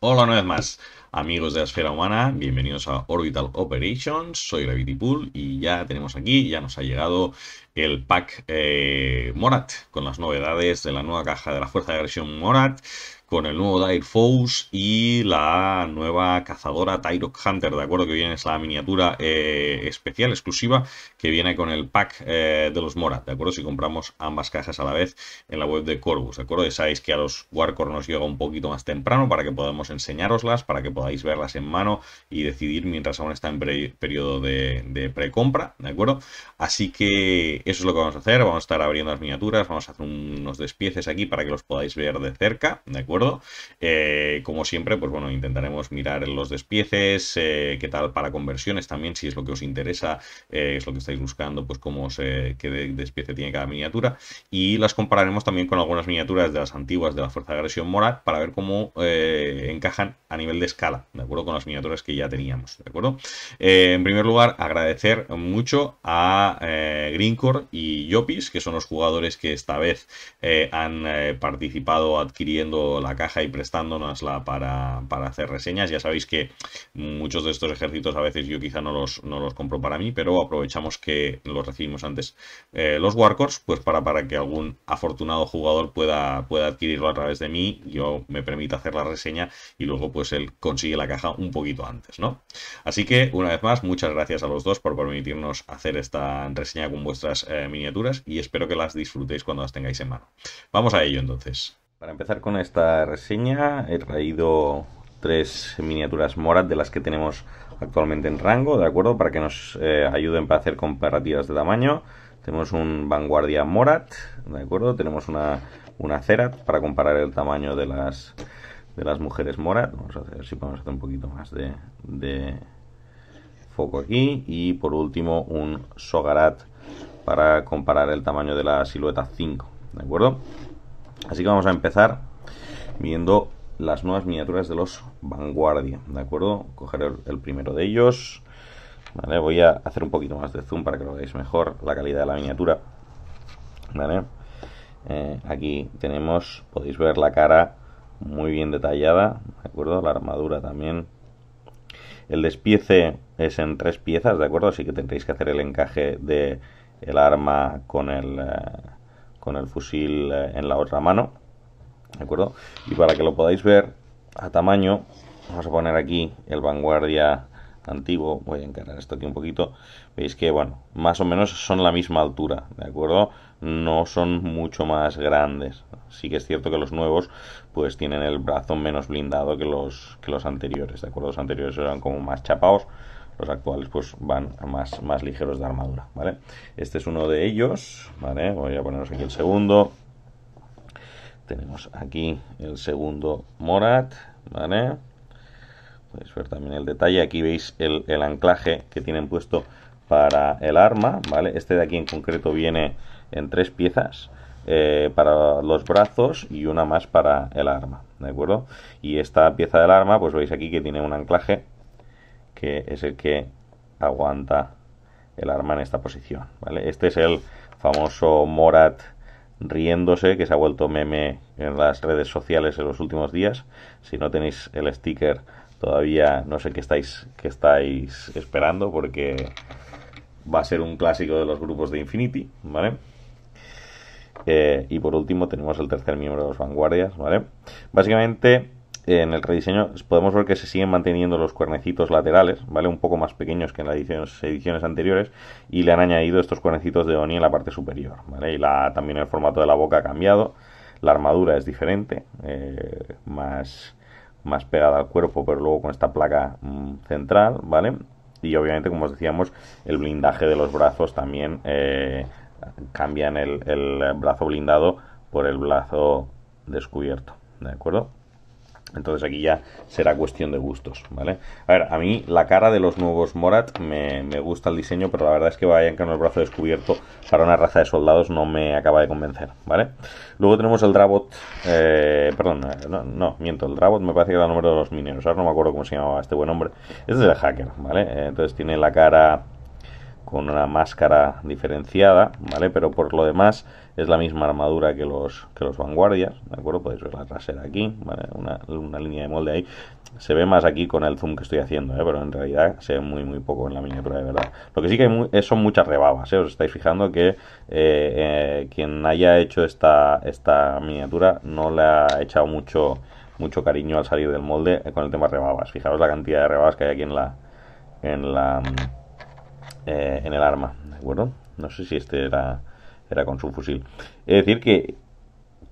Hola una vez más, amigos de la esfera humana, bienvenidos a Orbital Operations, soy Gravity Pool y ya tenemos aquí, ya nos ha llegado el pack eh, Morat, con las novedades de la nueva caja de la Fuerza de Agresión Morat, con el nuevo Dire Foes y la nueva cazadora Tyrock Hunter, ¿de acuerdo? Que viene es la miniatura eh, especial, exclusiva, que viene con el pack eh, de los Mora, ¿de acuerdo? Si compramos ambas cajas a la vez en la web de Corvus, ¿de acuerdo? Y sabéis que a los Warcor nos llega un poquito más temprano para que podamos enseñaroslas, para que podáis verlas en mano y decidir mientras aún está en periodo de, de precompra, ¿de acuerdo? Así que eso es lo que vamos a hacer, vamos a estar abriendo las miniaturas, vamos a hacer unos despieces aquí para que los podáis ver de cerca, ¿de acuerdo? Eh, como siempre, pues bueno, intentaremos mirar los despieces, eh, qué tal para conversiones también, si es lo que os interesa, eh, es lo que estáis buscando, pues cómo se, qué despiece tiene cada miniatura. Y las compararemos también con algunas miniaturas de las antiguas de la Fuerza de Agresión Moral para ver cómo encajan a nivel de escala, ¿de acuerdo? Con las miniaturas que ya teníamos, ¿de acuerdo? en primer lugar, agradecer mucho a Greencore y Yopis, que son los jugadores que esta vez han participado adquiriendo la la caja y prestándonosla para, para hacer reseñas. Ya sabéis que muchos de estos ejércitos a veces yo quizá no los, no los compro para mí, pero aprovechamos que los recibimos antes eh, los Warcors, pues para, para que algún afortunado jugador pueda, pueda adquirirlo a través de mí, yo me permita hacer la reseña y luego pues él consigue la caja un poquito antes, ¿no? Así que una vez más, muchas gracias a los dos por permitirnos hacer esta reseña con vuestras eh, miniaturas y espero que las disfrutéis cuando las tengáis en mano. Vamos a ello entonces. Para empezar con esta reseña he traído tres miniaturas morat de las que tenemos actualmente en rango, ¿de acuerdo? Para que nos eh, ayuden para hacer comparativas de tamaño. Tenemos un Vanguardia Morat, ¿de acuerdo? Tenemos una, una Cerat para comparar el tamaño de las, de las mujeres Morat. Vamos a ver si podemos hacer un poquito más de, de foco aquí. Y por último un Sogarat para comparar el tamaño de la silueta 5, ¿de acuerdo? Así que vamos a empezar viendo las nuevas miniaturas de los Vanguardia, ¿de acuerdo? coger el primero de ellos, Voy a hacer un poquito más de zoom para que lo veáis mejor, la calidad de la miniatura, ¿vale? Eh, aquí tenemos, podéis ver la cara muy bien detallada, ¿de acuerdo? La armadura también. El despiece es en tres piezas, ¿de acuerdo? Así que tendréis que hacer el encaje de el arma con el... Eh, con el fusil eh, en la otra mano, ¿de acuerdo? Y para que lo podáis ver a tamaño, vamos a poner aquí el vanguardia antiguo, voy a encargar esto aquí un poquito, veis que, bueno, más o menos son la misma altura, ¿de acuerdo? No son mucho más grandes. Sí que es cierto que los nuevos, pues tienen el brazo menos blindado que los, que los anteriores, ¿de acuerdo? Los anteriores eran como más chapados. Los actuales pues van más, más ligeros de armadura, ¿vale? Este es uno de ellos, ¿vale? Voy a poneros aquí el segundo. Tenemos aquí el segundo Morat, ¿vale? Podéis ver también el detalle. Aquí veis el, anclaje que tienen puesto para el arma, ¿vale? Este de aquí en concreto viene en tres piezas. Eh, para los brazos y una más para el arma, ¿de acuerdo? Y esta pieza del arma, pues veis aquí que tiene un anclaje que es el que aguanta el arma en esta posición. Este es el famoso Morat riéndose que se ha vuelto meme en las redes sociales en los últimos días. Si no tenéis el sticker todavía no sé qué estáis, estáis esperando porque va a ser un clásico de los grupos de Infinity, ¿vale? Eh, y por último tenemos el tercer miembro de los vanguardias, ¿vale? Básicamente en el rediseño podemos ver que se siguen manteniendo los cuernecitos laterales, ¿vale? Un poco más pequeños que en las ediciones, anteriores y le han añadido estos cuernecitos de Oni en la parte superior, Y la, también el formato de la boca ha cambiado, la armadura es diferente, eh, más, más pegada al cuerpo, pero luego con esta placa mm, central, ¿vale? Y obviamente, como os decíamos, el blindaje de los brazos también eh, cambian el, el brazo blindado por el brazo descubierto, ¿de acuerdo? Entonces aquí ya será cuestión de gustos, ¿vale? A ver, a mí la cara de los nuevos Morat me, gusta el diseño, pero la verdad es que vayan con el brazo descubierto para una raza de soldados no me acaba de convencer, ¿vale? Luego tenemos el Drabot, eh, perdón, eh, no, miento, el Drabot me parece que era el nombre de los mineros, ahora no me acuerdo cómo se llamaba este buen hombre. Este es el hacker, ¿vale? Eh, entonces tiene la cara con una máscara diferenciada, ¿vale? Pero por lo demás es la misma armadura que los, que los vanguardias, ¿de acuerdo? Podéis ver la trasera aquí, ¿vale? Una, línea de molde ahí. Se ve más aquí con el zoom que estoy haciendo, ¿eh? Pero en realidad se ve muy, muy poco en la miniatura, de verdad. Lo que sí que hay eh, son muchas rebabas, ¿eh? Os estáis fijando que eh, eh, quien haya hecho esta, esta miniatura no le ha echado mucho, mucho cariño al salir del molde con el tema rebabas. Fijaros la cantidad de rebabas que hay aquí en la... En la eh, en el arma, ¿de acuerdo? No sé si este era, era con su fusil. Es decir, que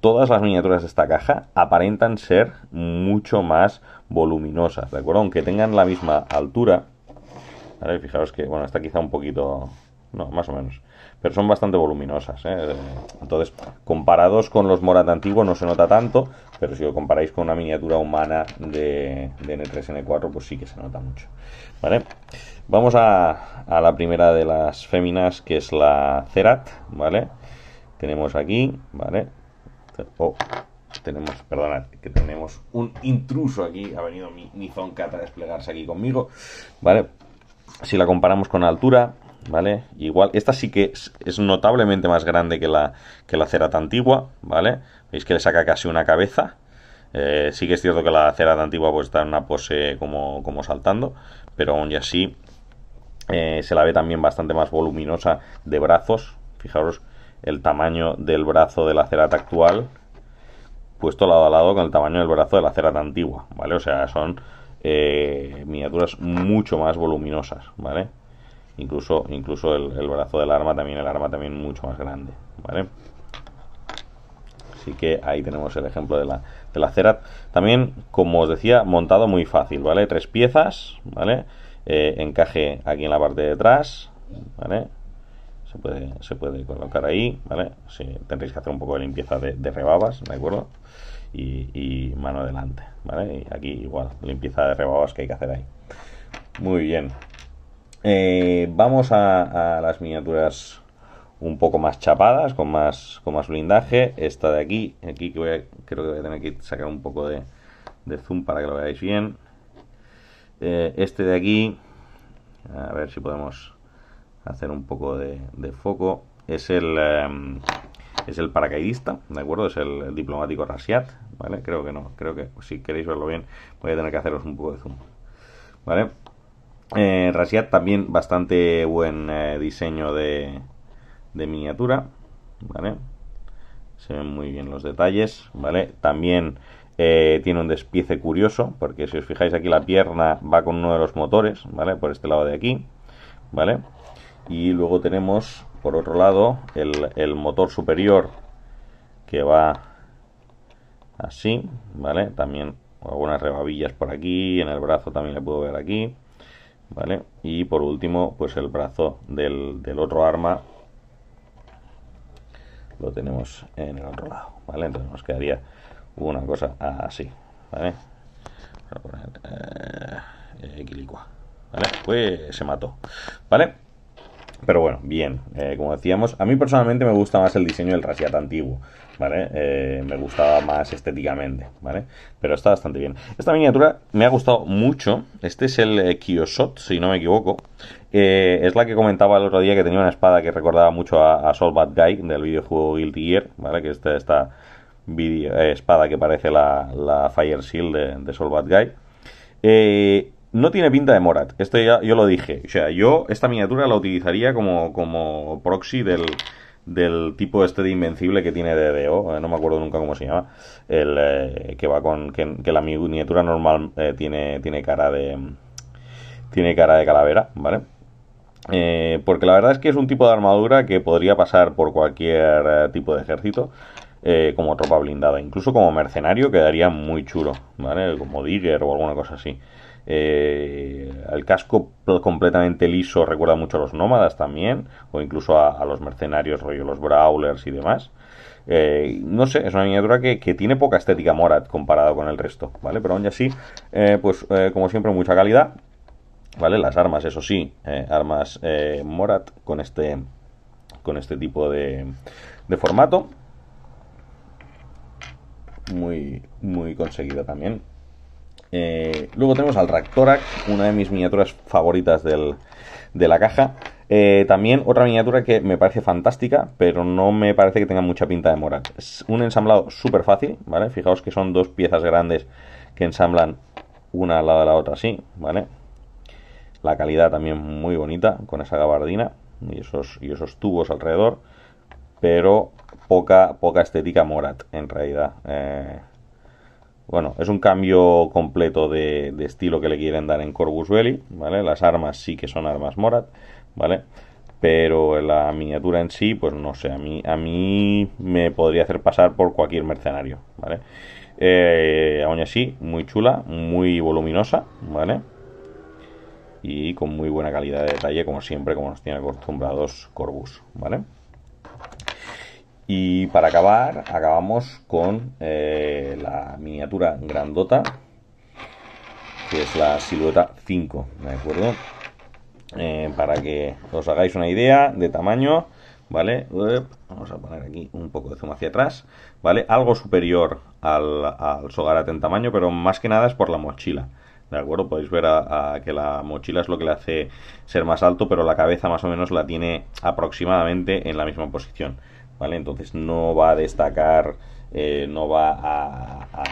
todas las miniaturas de esta caja aparentan ser mucho más voluminosas, ¿de acuerdo? Aunque tengan la misma altura. ver, Fijaros que, bueno, está quizá un poquito... No, más o menos pero son bastante voluminosas. ¿eh? Entonces, comparados con los Morat antiguos no se nota tanto, pero si lo comparáis con una miniatura humana de, N3, N4, pues sí que se nota mucho. ¿Vale? Vamos a, la primera de las féminas, que es la Cerat, ¿vale? Tenemos aquí, ¿vale? Oh, tenemos, perdonad, que tenemos un intruso aquí, ha venido mi, Zonkata a desplegarse aquí conmigo, ¿vale? Si la comparamos con altura, ¿vale? Igual, esta sí que es, notablemente más grande que la, que la cerata antigua, ¿vale? Veis que le saca casi una cabeza. Eh, sí que es cierto que la cerata antigua pues está en una pose como, como saltando, pero aún así eh, se la ve también bastante más voluminosa de brazos. Fijaros el tamaño del brazo de la cerata actual puesto lado a lado con el tamaño del brazo de la cerata antigua, ¿vale? O sea, son eh, miniaturas mucho más voluminosas, ¿vale? incluso, incluso el, brazo del arma también, el arma también mucho más grande, Así que ahí tenemos el ejemplo de la, de la cera. También, como os decía, montado muy fácil, ¿vale? Tres piezas, ¿vale? Eh, encaje aquí en la parte de atrás, Se puede, se puede colocar ahí, ¿vale? tendréis que hacer un poco de limpieza de, rebabas, ¿de acuerdo? Y, mano adelante, ¿vale? aquí igual, limpieza de rebabas que hay que hacer ahí. Muy bien, eh, vamos a, las miniaturas un poco más chapadas, con más, con más blindaje. Esta de aquí, aquí que creo que voy a tener que sacar un poco de, zoom para que lo veáis bien. Eh, este de aquí, a ver si podemos hacer un poco de, foco. Es el, em, es el paracaidista, ¿de acuerdo? Es el, diplomático Rasiat, ¿vale? Creo que no, creo que si queréis verlo bien, voy a tener que haceros un poco de zoom, ¿vale? Eh, también bastante buen eh, diseño de, miniatura, Se ven muy bien los detalles, ¿vale? También eh, tiene un despiece curioso, porque si os fijáis aquí la pierna va con uno de los motores, ¿vale? Por este lado de aquí, Y luego tenemos, por otro lado, el, motor superior que va así, ¿vale? También algunas rebabillas por aquí, en el brazo también le puedo ver aquí, ¿vale? Y por último, pues el brazo del, otro arma lo tenemos en el otro lado, ¿vale? Entonces nos quedaría una cosa así, ¿vale? Eh, eh, ¿vale? Pues se mató, ¿vale? Pero bueno, bien, eh, como decíamos, a mí personalmente me gusta más el diseño del Rasiat antiguo, ¿vale? Eh, me gustaba más estéticamente, ¿vale? Pero está bastante bien. Esta miniatura me ha gustado mucho, este es el eh, si no me equivoco, eh, es la que comentaba el otro día que tenía una espada que recordaba mucho a, Sol Bad Guy del videojuego Guilty Gear, ¿vale? Que esta, esta espada que parece la, Fire Shield de, de Soul Bad Guy. No tiene pinta de Morat, esto ya yo lo dije. O sea, yo esta miniatura la utilizaría como, como proxy del, del tipo este de invencible que tiene DDO, eh, no me acuerdo nunca cómo se llama, el eh, que va con que, la miniatura normal eh, tiene tiene cara de tiene cara de calavera, ¿vale? porque la verdad es que es un tipo de armadura que podría pasar por cualquier tipo de ejército. como tropa blindada, incluso como mercenario quedaría muy chulo, ¿vale? Como digger o alguna cosa así el eh, casco completamente liso recuerda mucho a los nómadas también, o incluso a, los mercenarios, rollo los brawlers y demás. Eh, no sé, es una miniatura que, que, tiene poca estética Morat comparado con el resto, ¿vale? Pero aún así, eh, pues como siempre, mucha calidad, ¿vale? Las armas, eso sí, armas Morat con este, con este tipo de, formato. Muy, muy conseguida también. Eh, luego tenemos al Ractorak, una de mis miniaturas favoritas de la caja. Eh, también otra miniatura que me parece fantástica, pero no me parece que tenga mucha pinta de Morat Es un ensamblado súper fácil, ¿vale? Fijaos que son dos piezas grandes que ensamblan una al lado de la otra así, ¿vale? La calidad también muy bonita, con esa gabardina y esos, y esos tubos alrededor, pero poca, poca estética morat en realidad. Eh, bueno, es un cambio completo de, estilo que le quieren dar en Corvus Belli, ¿vale? Las armas sí que son armas Morat, ¿vale? Pero la miniatura en sí, pues no sé, a mí, a mí me podría hacer pasar por cualquier mercenario, ¿vale? Eh, aún así, muy chula, muy voluminosa, ¿vale? Y con muy buena calidad de detalle, como siempre, como nos tiene acostumbrados Corvus, ¿vale? Y para acabar, acabamos con eh, la miniatura grandota, que es la silueta 5, ¿de acuerdo? Eh, para que os hagáis una idea de tamaño, ¿vale? Vamos a poner aquí un poco de zoom hacia atrás, ¿vale? Algo superior al, Sogarate en tamaño, pero más que nada es por la mochila, ¿de acuerdo? Podéis ver que la mochila es lo que le hace ser más alto, pero la cabeza más o menos la tiene aproximadamente en la misma posición. Entonces no va a destacar, eh, no va a,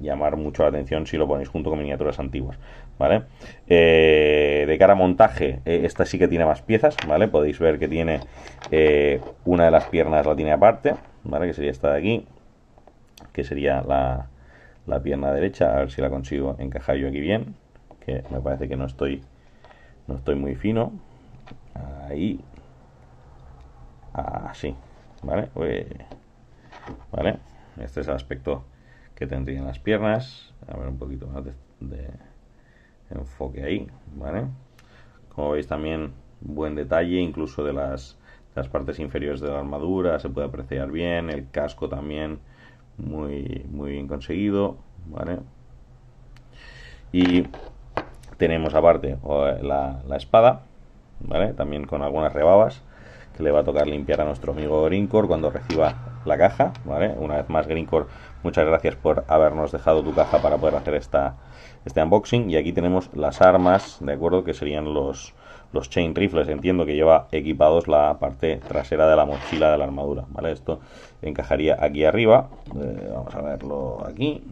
llamar mucho la atención si lo ponéis junto con miniaturas antiguas, ¿vale? Eh, de cara a montaje, eh, esta sí que tiene más piezas, ¿vale? Podéis ver que tiene una de las piernas la tiene aparte, ¿vale? Que sería esta de aquí, que sería la, la pierna derecha, a ver si la consigo encajar yo aquí bien, que me parece que no estoy, no estoy muy fino. Ahí. Así. Ah, pues, este es el aspecto que tendrían las piernas. A ver un poquito más de, enfoque ahí, ¿vale? Como veis también buen detalle incluso de las, partes inferiores de la armadura, se puede apreciar bien, el casco también muy, muy bien conseguido, ¿vale? Y tenemos aparte eh, la, la espada, ¿vale? También con algunas rebabas que le va a tocar limpiar a nuestro amigo Greencore cuando reciba la caja, ¿vale? Una vez más, Greencore, muchas gracias por habernos dejado tu caja para poder hacer esta, este unboxing. Y aquí tenemos las armas, ¿de acuerdo? Que serían los, los chain rifles. Entiendo que lleva equipados la parte trasera de la mochila de la armadura, ¿vale? Esto encajaría aquí arriba. Eh, vamos a verlo aquí.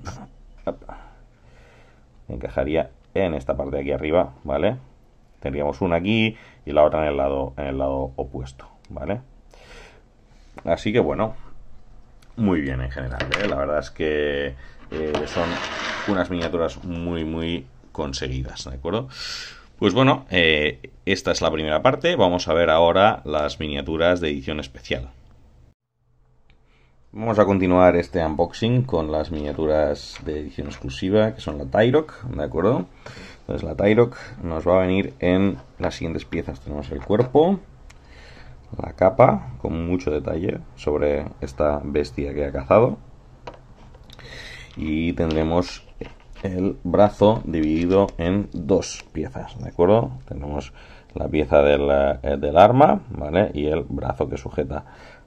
Encajaría en esta parte de aquí arriba, ¿vale? Tendríamos una aquí y la otra en el lado, en el lado opuesto. ¿vale? Así que bueno, muy bien en general, ¿eh? la verdad es que eh, son unas miniaturas muy, muy conseguidas, ¿de acuerdo? Pues bueno, eh, esta es la primera parte, vamos a ver ahora las miniaturas de edición especial. Vamos a continuar este unboxing con las miniaturas de edición exclusiva, que son la Tyrock, ¿de acuerdo? Entonces la Tyrock nos va a venir en las siguientes piezas. Tenemos el cuerpo, la capa con mucho detalle sobre esta bestia que ha cazado. Y tendremos el brazo dividido en dos piezas, ¿de acuerdo? Tenemos la pieza eh, del, arma, ¿vale? Y el brazo que sujeta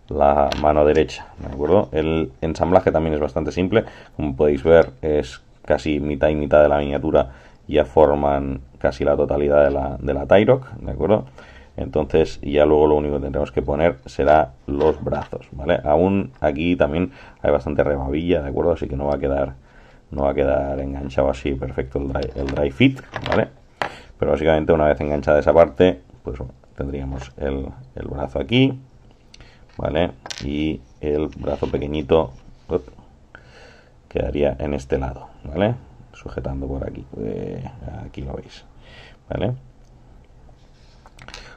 la mano derecha, acuerdo? El ensamblaje también es bastante simple, como podéis ver es casi mitad y mitad de la miniatura, ya forman casi la totalidad de la, de la Tyroc, ¿de acuerdo? entonces ya luego lo único que tendremos que poner será los brazos, ¿vale? Aún aquí también hay bastante rebabilla, ¿de acuerdo? Así que no va a quedar, no va a quedar enganchado así perfecto el dry, fit, ¿vale? Pero básicamente una vez enganchada esa parte, pues tendríamos el, brazo aquí, ¿vale? Y el brazo pequeñito quedaría en este lado, ¿vale? Sujetando por aquí, eh, aquí lo veis, ¿vale?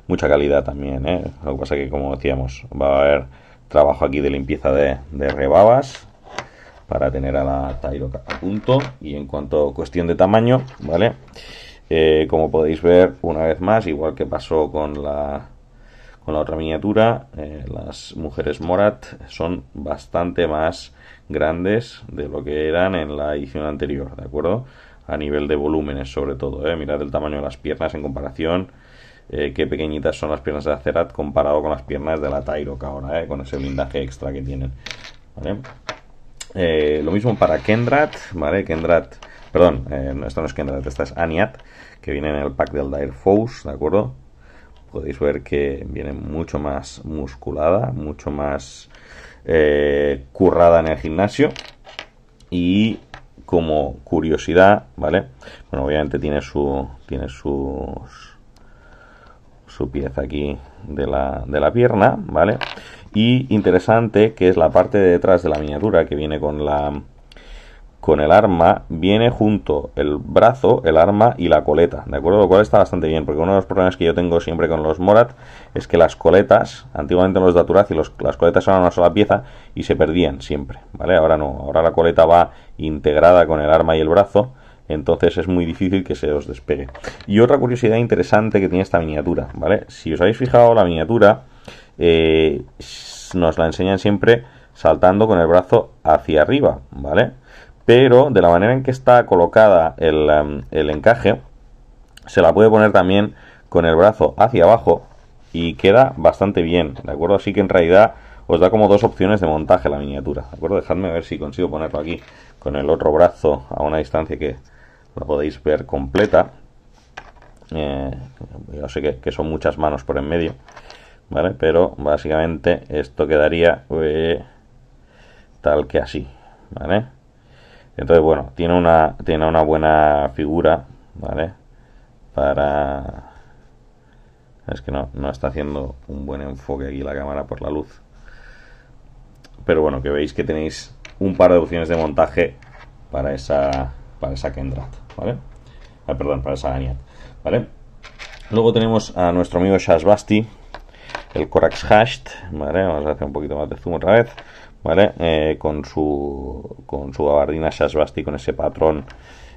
mucha calidad también, ¿eh? Lo que pasa es que, como decíamos, va a haber trabajo aquí de limpieza de, rebabas para tener a la Tairo a punto. Y en cuanto a cuestión de tamaño, ¿vale? Eh, como podéis ver, una vez más, igual que pasó con la, con la otra miniatura, eh, las mujeres Morat son bastante más grandes de lo que eran en la edición anterior, ¿de acuerdo? A nivel de volúmenes, sobre todo. ¿eh? Mirad el tamaño de las piernas en comparación eh, qué pequeñitas son las piernas de Acerat comparado con las piernas de la Tyrok ahora, eh, con ese blindaje extra que tienen. ¿vale? Eh, lo mismo para Kendrat, ¿vale? Kendrat, perdón, esta eh, esto no es Kendrat, esta es Aniat, que viene en el pack del Dire Force, ¿de acuerdo? Podéis ver que viene mucho más musculada, mucho más currada en el gimnasio. Y como curiosidad, ¿vale? Bueno, obviamente tiene su. tiene sus su pieza aquí de la, de la pierna, ¿vale? Y interesante que es la parte de detrás de la miniatura que viene con la con el arma, viene junto el brazo, el arma y la coleta, ¿de acuerdo? Lo cual está bastante bien, porque uno de los problemas que yo tengo siempre con los Morat es que las coletas, antiguamente los Daturaz y las coletas eran una sola pieza y se perdían siempre, ¿vale? Ahora no, ahora la coleta va integrada con el arma y el brazo, entonces es muy difícil que se os despegue. Y otra curiosidad interesante que tiene esta miniatura, ¿vale? Si os habéis fijado, la miniatura eh, nos la enseñan siempre saltando con el brazo hacia arriba, ¿vale? Pero de la manera en que está colocada el, em, el encaje, se la puede poner también con el brazo hacia abajo y queda bastante bien, ¿de acuerdo? Así que en realidad os da como dos opciones de montaje la miniatura, ¿de acuerdo? Dejadme ver si consigo ponerlo aquí con el otro brazo a una distancia que, la podéis ver completa. Eh, yo sé que, son muchas manos por en medio, ¿vale? Pero básicamente esto quedaría eh, tal que así, ¿vale? Entonces, bueno, tiene una, tiene una buena figura, ¿vale? Para... Es que no, no está haciendo un buen enfoque aquí la cámara por la luz. Pero bueno, que veis que tenéis un par de opciones de montaje para esa, para esa kendra ¿vale? Ah, perdón, para Saganiat, ¿vale? Luego tenemos a nuestro amigo Basti, el Corax Hashed, ¿vale? Vamos a hacer un poquito más de zoom otra vez, ¿vale? Eh, con su con su gabardina Shashbasti, con ese patrón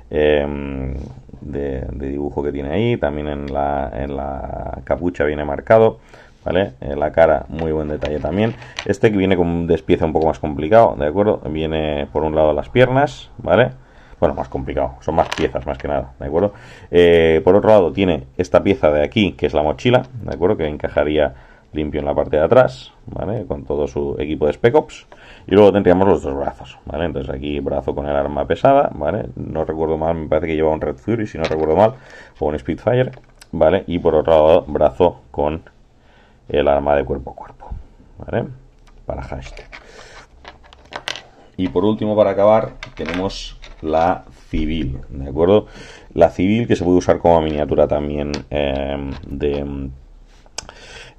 em, de, dibujo que tiene ahí, también en la, en la capucha viene marcado, ¿vale? Eh, la cara, muy buen detalle también. Este que viene con un despiece un poco más complicado, ¿de acuerdo? Viene por un lado las piernas, ¿vale? bueno, más complicado, son más piezas más que nada, ¿de acuerdo? Eh, por otro lado tiene esta pieza de aquí, que es la mochila, ¿de acuerdo? Que encajaría limpio en la parte de atrás, ¿vale? Con todo su equipo de Spec Ops. Y luego tendríamos los dos brazos, ¿vale? Entonces aquí brazo con el arma pesada, ¿vale? No recuerdo mal, me parece que lleva un Red Fury, si no recuerdo mal, o un Spitfire, ¿vale? Y por otro lado, brazo con el arma de cuerpo a cuerpo, ¿vale? Para hashtag. Y por último, para acabar, tenemos la civil, ¿de acuerdo? La civil que se puede usar como miniatura también eh, de...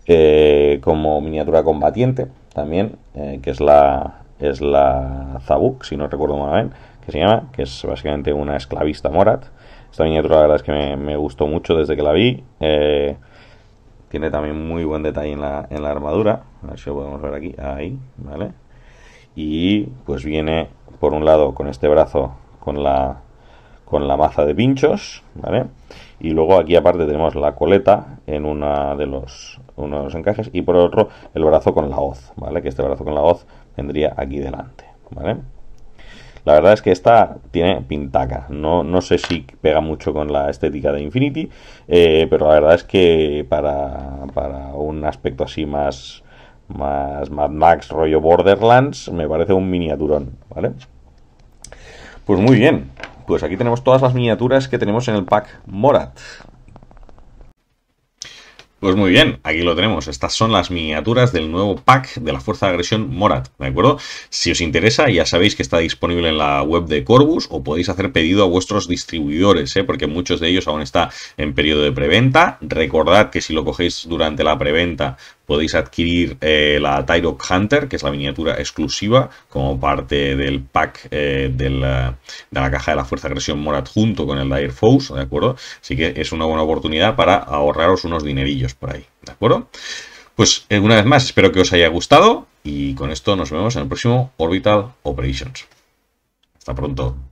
Eh, como miniatura combatiente también, eh, que es la, es la Zabuk, si no recuerdo mal bien, que se llama, que es básicamente una esclavista morat. Esta miniatura la verdad es que me, gustó mucho desde que la vi. tiene también muy buen detalle en la, en la armadura. A ver si lo podemos ver aquí. Ahí, ¿vale? Y pues viene, por un lado, con este brazo con la, con la maza de pinchos, ¿vale? Y luego aquí aparte tenemos la coleta en una de los, uno de los encajes y por otro el brazo con la hoz, ¿vale? Que este brazo con la hoz vendría aquí delante, ¿vale? La verdad es que esta tiene pintaca. No, no sé si pega mucho con la estética de Infinity, eh, pero la verdad es que para, un aspecto así más, más Mad Max rollo Borderlands, me parece un miniaturón, ¿vale? Pues muy bien, pues aquí tenemos todas las miniaturas que tenemos en el pack Morat. Pues muy bien, aquí lo tenemos. Estas son las miniaturas del nuevo pack de la Fuerza de Agresión Morat, ¿de acuerdo? Si os interesa, ya sabéis que está disponible en la web de Corbus o podéis hacer pedido a vuestros distribuidores, ¿eh? porque muchos de ellos aún está en periodo de preventa. Recordad que si lo cogéis durante la preventa, podéis adquirir eh, la Tyrock Hunter, que es la miniatura exclusiva, como parte del pack eh, eh, de, la, caja de la Fuerza Agresión Morad junto con el Dire Foes, ¿de acuerdo? Así que es una buena oportunidad para ahorraros unos dinerillos por ahí, ¿de acuerdo? Pues una vez más, espero que os haya gustado y con esto nos vemos en el próximo Orbital Operations. Hasta pronto.